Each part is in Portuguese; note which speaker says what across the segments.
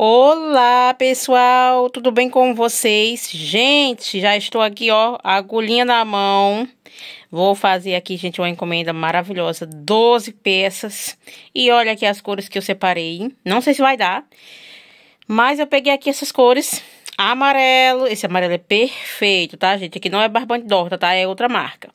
Speaker 1: Olá, pessoal, tudo bem com vocês? Gente, já estou aqui, ó, agulhinha na mão. Vou fazer aqui, gente, uma encomenda maravilhosa, 12 peças. E olha aqui as cores que eu separei. Não sei se vai dar, mas eu peguei aqui essas cores. Amarelo, esse amarelo é perfeito, tá, gente? Aqui não é Barbante Dorta, tá? É outra marca.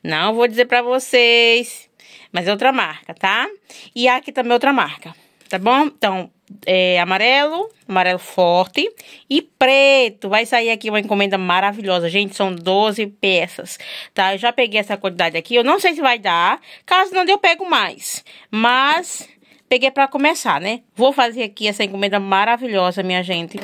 Speaker 1: Não vou dizer pra vocês, mas é outra marca, tá? E aqui também é outra marca, tá bom? Então, é, amarelo, amarelo forte e preto. Vai sair aqui uma encomenda maravilhosa, gente. São 12 peças, tá? Eu já peguei essa quantidade aqui. Eu não sei se vai dar. Caso não dê, eu pego mais. Mas peguei para começar, né? Vou fazer aqui essa encomenda maravilhosa, minha gente.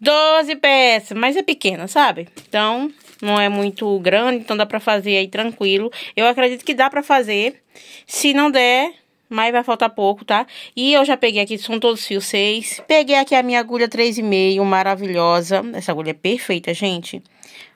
Speaker 1: 12 peças, mas é pequena, sabe? Então, não é muito grande, então dá pra fazer aí tranquilo. Eu acredito que dá pra fazer. Se não der, mas vai faltar pouco, tá? E eu já peguei aqui, são todos fios 6. Peguei aqui a minha agulha 3,5, maravilhosa. Essa agulha é perfeita, gente.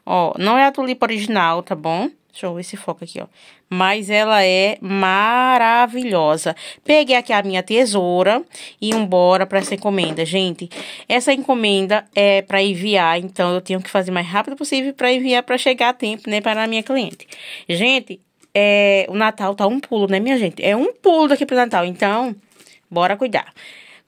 Speaker 1: Ó, não é a tulipa original, tá bom? Deixa eu ver se foca aqui, ó. Mas ela é maravilhosa. Peguei aqui a minha tesoura e embora para essa encomenda, gente. Essa encomenda é para enviar, então eu tenho que fazer mais rápido possível para enviar para chegar a tempo, né, para a minha cliente. Gente, é, o Natal tá um pulo, né, minha gente? É um pulo daqui pro Natal, então, bora cuidar.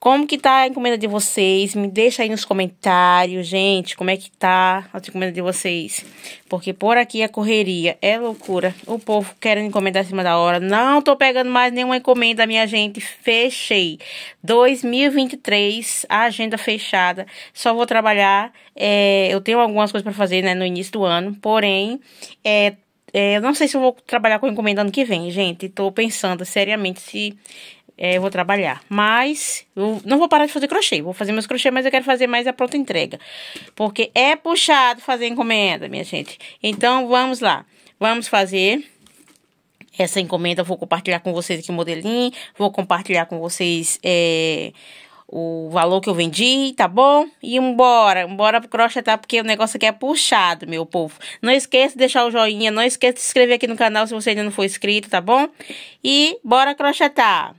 Speaker 1: Como que tá a encomenda de vocês? Me deixa aí nos comentários, gente, como é que tá a encomenda de vocês? Porque por aqui a correria é loucura. O povo querendo encomendar acima da hora. Não tô pegando mais nenhuma encomenda, minha gente. Fechei. 2023, agenda fechada. Só vou trabalhar, é, eu tenho algumas coisas para fazer, né, no início do ano. Porém, é é, eu não sei se eu vou trabalhar com encomenda ano que vem, gente. Estou pensando seriamente se é, eu vou trabalhar. Mas eu não vou parar de fazer crochê. Vou fazer meus crochê, mas eu quero fazer mais a pronta entrega. Porque é puxado fazer encomenda, minha gente. Então, vamos lá. Vamos fazer essa encomenda. Eu vou compartilhar com vocês aqui o modelinho. Vou compartilhar com vocês... É o valor que eu vendi, tá bom? E embora, embora pro crochetar, tá, porque o negócio aqui é puxado, meu povo. Não esqueça de deixar o joinha, não esqueça de se inscrever aqui no canal se você ainda não for inscrito, tá bom? E bora crochetar!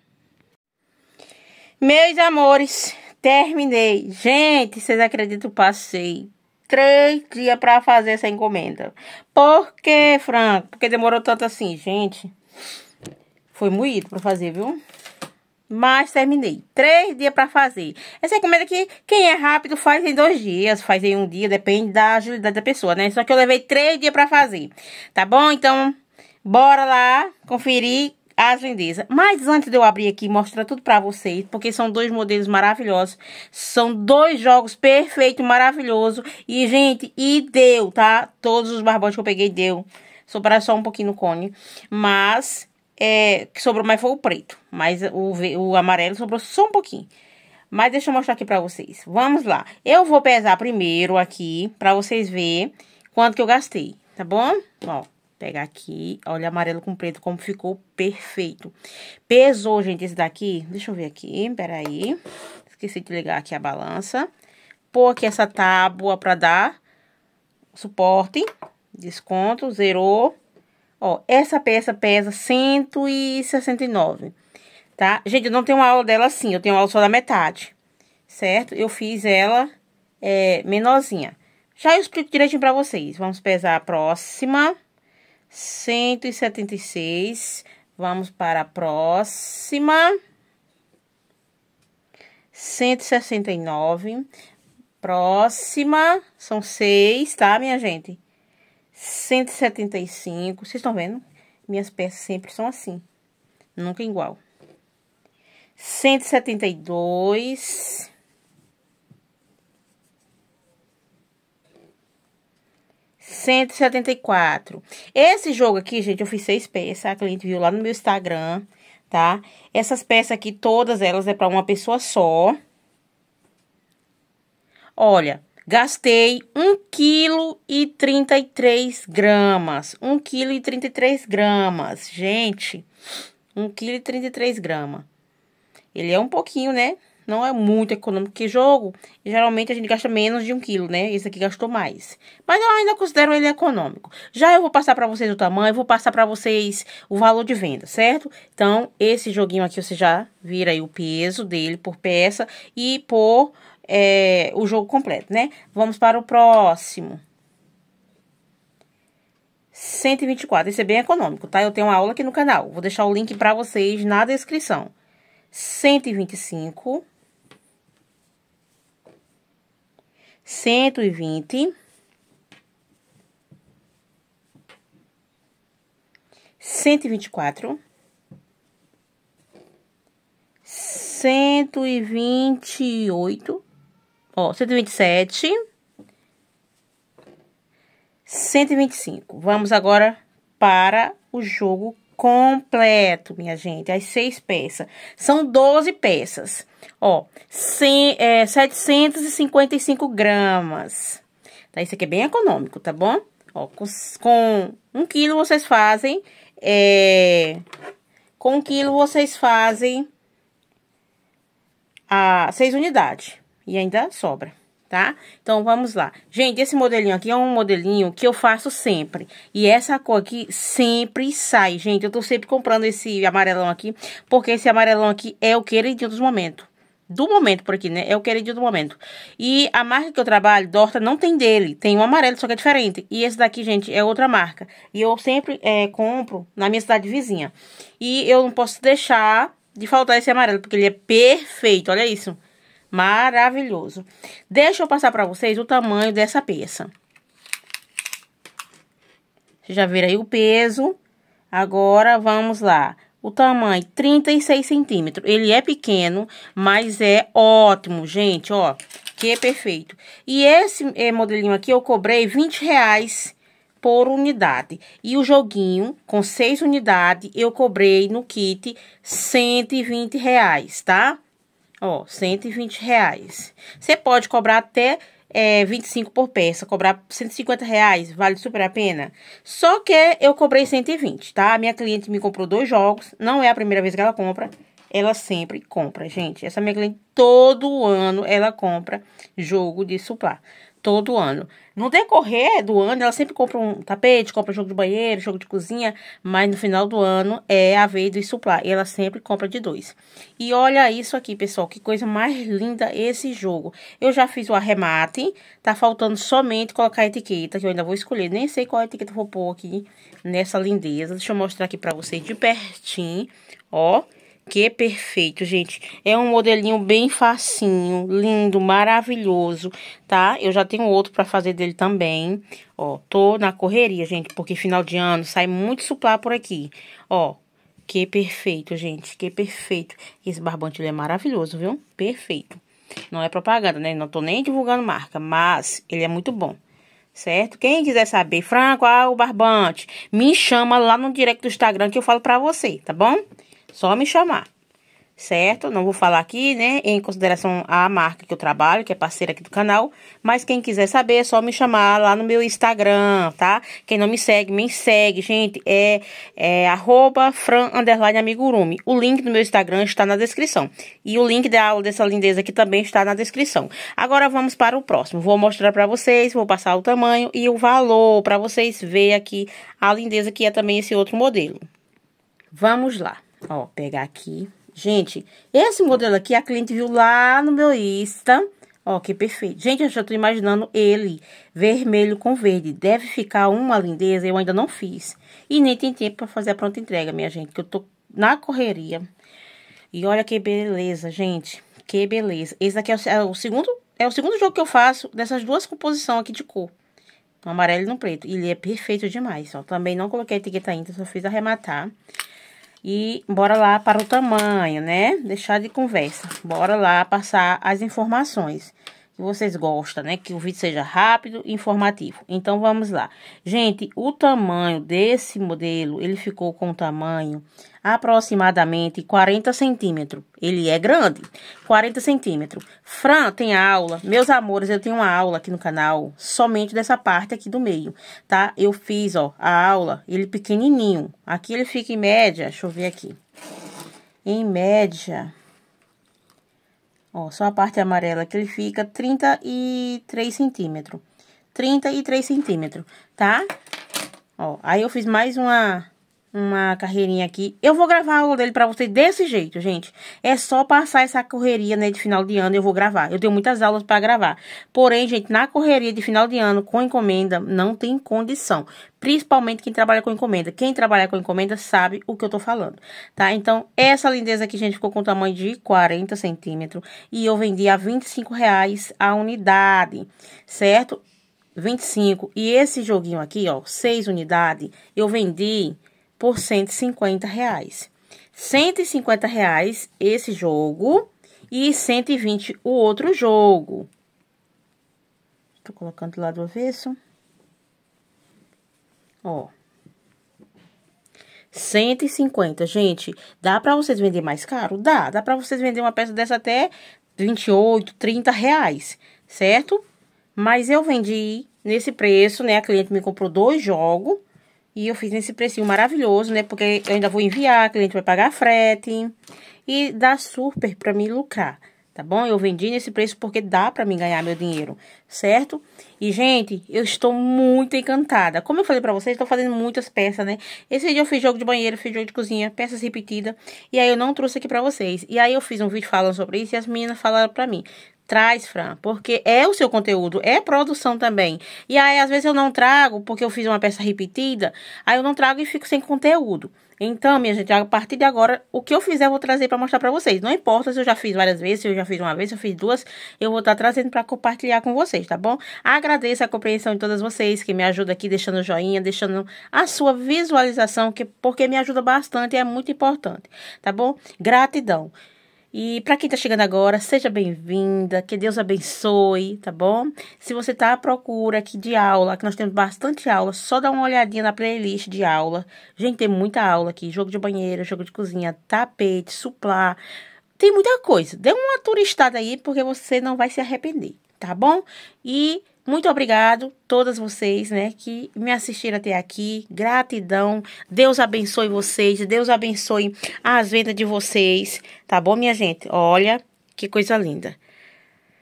Speaker 1: Meus amores, terminei. Gente, vocês acreditam, passei três dias para fazer essa encomenda. Por que, Franco? Porque demorou tanto assim, gente. Foi moído para fazer, viu? mas terminei. Três dias para fazer. Essa encomenda que quem é rápido faz em dois dias, faz em um dia, depende da agilidade da pessoa, né? Só que eu levei três dias para fazer, tá bom? Então, bora lá conferir as lindezas. Mas antes de eu abrir aqui e mostrar tudo para vocês, porque são dois modelos maravilhosos, são dois jogos perfeito, maravilhoso. E, gente, e deu, tá? Todos os barbotes que eu peguei deu. Sobrar só um pouquinho no cone, mas é, que sobrou mais foi o preto, mas o, o amarelo sobrou só um pouquinho. Mas deixa eu mostrar aqui pra vocês. Vamos lá. Eu vou pesar primeiro aqui, pra vocês verem quanto que eu gastei, tá bom? Ó, pegar aqui, olha amarelo com preto, como ficou perfeito. Pesou, gente, esse daqui. Deixa eu ver aqui, peraí. Esqueci de ligar aqui a balança. Pôr aqui essa tábua pra dar suporte, desconto, zerou. Ó, essa peça pesa 169, tá? Gente, eu não tenho aula dela assim, eu tenho aula só da metade, certo? Eu fiz ela é, menorzinha. Já eu explico direitinho pra vocês. Vamos pesar a próxima. 176. Vamos para a próxima. 169. Próxima. São seis, tá, minha gente? 175. Vocês estão vendo? Minhas peças sempre são assim. Nunca é igual. 172. 174. Esse jogo aqui, gente, eu fiz seis peças. A cliente viu lá no meu Instagram, tá? Essas peças aqui, todas elas é para uma pessoa só. Olha, Gastei 1,33 gramas. 1,33 gramas. Gente, 1,33 gramas. Ele é um pouquinho, né? Não é muito econômico que jogo. Geralmente a gente gasta menos de um quilo, né? Esse aqui gastou mais. Mas eu ainda considero ele econômico. Já eu vou passar para vocês o tamanho, vou passar para vocês o valor de venda, certo? Então, esse joguinho aqui você já vira aí o peso dele por peça e por é, o jogo completo, né? Vamos para o próximo. 124. Esse é bem econômico, tá? Eu tenho uma aula aqui no canal. Vou deixar o link para vocês na descrição. 125. 120. 124. 128. Ó, 127. 125. Vamos agora para o jogo completo, minha gente. As seis peças. São 12 peças. Ó, 100, é, 755 gramas. Tá? Isso aqui é bem econômico, tá bom? Ó, com, com um quilo vocês fazem... É, com um quilo vocês fazem a seis unidades e ainda sobra, tá? Então, vamos lá. Gente, esse modelinho aqui é um modelinho que eu faço sempre. E essa cor aqui sempre sai, gente. Eu tô sempre comprando esse amarelão aqui, porque esse amarelão aqui é o queridinho dos momentos. Do momento por aqui, né? É o queridinho do momento. E a marca que eu trabalho, Dorta, não tem dele. Tem um amarelo, só que é diferente. E esse daqui, gente, é outra marca. E eu sempre é, compro na minha cidade vizinha. E eu não posso deixar de faltar esse amarelo, porque ele é perfeito. Olha isso. Maravilhoso. Deixa eu passar para vocês o tamanho dessa peça. Vocês já viram aí o peso. Agora, vamos lá. O tamanho, 36 centímetros. Ele é pequeno, mas é ótimo, gente, ó. Que é perfeito. E esse é, modelinho aqui eu cobrei 20 reais por unidade. E o joguinho, com 6 unidades, eu cobrei no kit 120 reais, Tá? Ó, 120 reais. Você pode cobrar até é, 25 por peça, cobrar 150 reais, vale super a pena? Só que eu cobrei 120, tá? A minha cliente me comprou dois jogos, não é a primeira vez que ela compra, ela sempre compra, gente. Essa minha cliente, todo ano, ela compra jogo de suplá todo ano. No decorrer do ano, ela sempre compra um tapete, compra jogo de banheiro, jogo de cozinha, mas no final do ano é a vez do suplar. E ela sempre compra de dois. E olha isso aqui, pessoal, que coisa mais linda esse jogo. Eu já fiz o arremate, tá faltando somente colocar a etiqueta, que eu ainda vou escolher. Nem sei qual etiqueta vou pôr aqui nessa lindeza. Deixa eu mostrar aqui pra vocês de pertinho, ó. Ó que é perfeito, gente. É um modelinho bem facinho, lindo, maravilhoso, tá? Eu já tenho outro para fazer dele também. Ó, tô na correria, gente, porque final de ano sai muito suplá por aqui. Ó, que perfeito, gente, que perfeito. Esse barbante é maravilhoso, viu? Perfeito. Não é propaganda, né? Não tô nem divulgando marca, mas ele é muito bom certo? Quem quiser saber, Franco, ah, o barbante, me chama lá no direct do Instagram que eu falo pra você, tá bom? Só me chamar, certo? Não vou falar aqui, né, em consideração à marca que eu trabalho, que é parceira aqui do canal. Mas quem quiser saber, é só me chamar lá no meu Instagram, tá? Quem não me segue, me segue, gente. É, é arroba O link do meu Instagram está na descrição. E o link da aula dessa lindeza aqui também está na descrição. Agora vamos para o próximo. Vou mostrar para vocês, vou passar o tamanho e o valor para vocês verem aqui a lindeza que é também esse outro modelo. Vamos lá. Ó, pegar aqui. Gente, esse modelo aqui a cliente viu lá no meu Insta. Ó, que perfeito. Gente, eu já tô imaginando ele vermelho com verde. Deve ficar uma lindeza, eu ainda não fiz. E nem tem tempo para fazer a pronta entrega, minha gente, que eu tô na correria. E olha que beleza, gente. Que beleza. Esse daqui é o, é o segundo é o segundo jogo que eu faço dessas duas composições aqui de cor. No amarelo e no preto. E ele é perfeito demais, ó. Também não coloquei a etiqueta ainda, só fiz arrematar. E bora lá para o tamanho, né? Deixar de conversa. Bora lá passar as informações que vocês gostam, né? Que o vídeo seja rápido e informativo. Então, vamos lá. Gente, o tamanho desse modelo, ele ficou com tamanho aproximadamente 40 centímetros. Ele é grande, 40 centímetros. Fran tem aula, meus amores, eu tenho uma aula aqui no canal, somente dessa parte aqui do meio, tá? Eu fiz, ó, a aula, ele pequenininho. Aqui ele fica em média, deixa eu ver aqui. Em média, Ó, só a parte amarela que ele fica 33 centímetros. 33 centímetros, tá? Ó, aí eu fiz mais uma uma carreirinha aqui. Eu vou gravar a aula dele pra vocês desse jeito, gente. É só passar essa correria, né, de final de ano, eu vou gravar. Eu tenho muitas aulas para gravar. Porém, gente, na correria de final de ano, com encomenda, não tem condição. Principalmente quem trabalha com encomenda. Quem trabalha com encomenda sabe o que eu tô falando, tá? Então, essa lindeza aqui, gente, ficou com tamanho de 40 centímetros. E eu vendi a 25 reais a unidade, certo? 25. E esse joguinho aqui, ó, 6 unidades, eu vendi por 150 reais. 150 reais esse jogo e 120 o outro jogo. Tô colocando do lado avesso. Ó. 150, gente, dá para vocês vender mais caro? Dá, dá para vocês vender uma peça dessa até 28, 30 reais, certo? Mas eu vendi nesse preço, né? A cliente me comprou dois jogos e eu fiz nesse precinho maravilhoso, né? Porque eu ainda vou enviar, a cliente vai pagar frete. E dá super pra mim lucrar, tá bom? Eu vendi nesse preço porque dá pra mim ganhar meu dinheiro, certo? E, gente, eu estou muito encantada. Como eu falei pra vocês, estou fazendo muitas peças, né? Esse dia eu fiz jogo de banheiro, fiz jogo de cozinha, peças repetidas. E aí eu não trouxe aqui pra vocês. E aí eu fiz um vídeo falando sobre isso e as meninas falaram pra mim. Traz, Fran, porque é o seu conteúdo, é produção também. E aí, às vezes, eu não trago, porque eu fiz uma peça repetida, aí eu não trago e fico sem conteúdo. Então, minha gente, a partir de agora, o que eu fizer, eu vou trazer para mostrar para vocês. Não importa se eu já fiz várias vezes, se eu já fiz uma vez, se eu fiz duas, eu vou estar tá trazendo para compartilhar com vocês, tá bom? Agradeço a compreensão de todas vocês que me ajudam aqui, deixando joinha, deixando a sua visualização, que, porque me ajuda bastante e é muito importante, tá bom? Gratidão. E para quem está chegando agora, seja bem-vinda, que Deus abençoe, tá bom? Se você está à procura aqui de aula, que nós temos bastante aula, só dá uma olhadinha na playlist de aula. Gente, tem muita aula aqui, jogo de banheiro, jogo de cozinha, tapete, suplá, tem muita coisa. Dê uma turistada aí, porque você não vai se arrepender, tá bom? E muito obrigado todas vocês, né, que me assistiram até aqui. Gratidão. Deus abençoe vocês, Deus abençoe as vendas de vocês, tá bom, minha gente? Olha que coisa linda.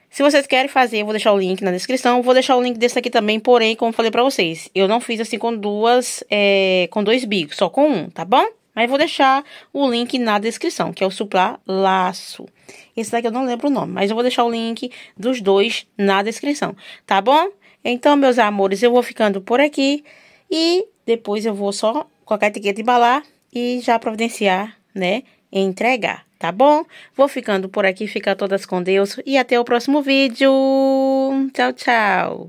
Speaker 1: Se vocês querem fazer, eu vou deixar o link na descrição. Vou deixar o link desse aqui também, porém, como falei pra vocês, eu não fiz assim com duas, é, com dois bicos, só com um, tá bom? Mas vou deixar o link na descrição, que é o Suplar Laço. Esse daqui eu não lembro o nome, mas eu vou deixar o link dos dois na descrição, tá bom? Então, meus amores, eu vou ficando por aqui e depois eu vou só colocar a etiqueta embalar e já providenciar, né, entregar, tá bom? Vou ficando por aqui, fica todas com Deus e até o próximo vídeo. Tchau, tchau.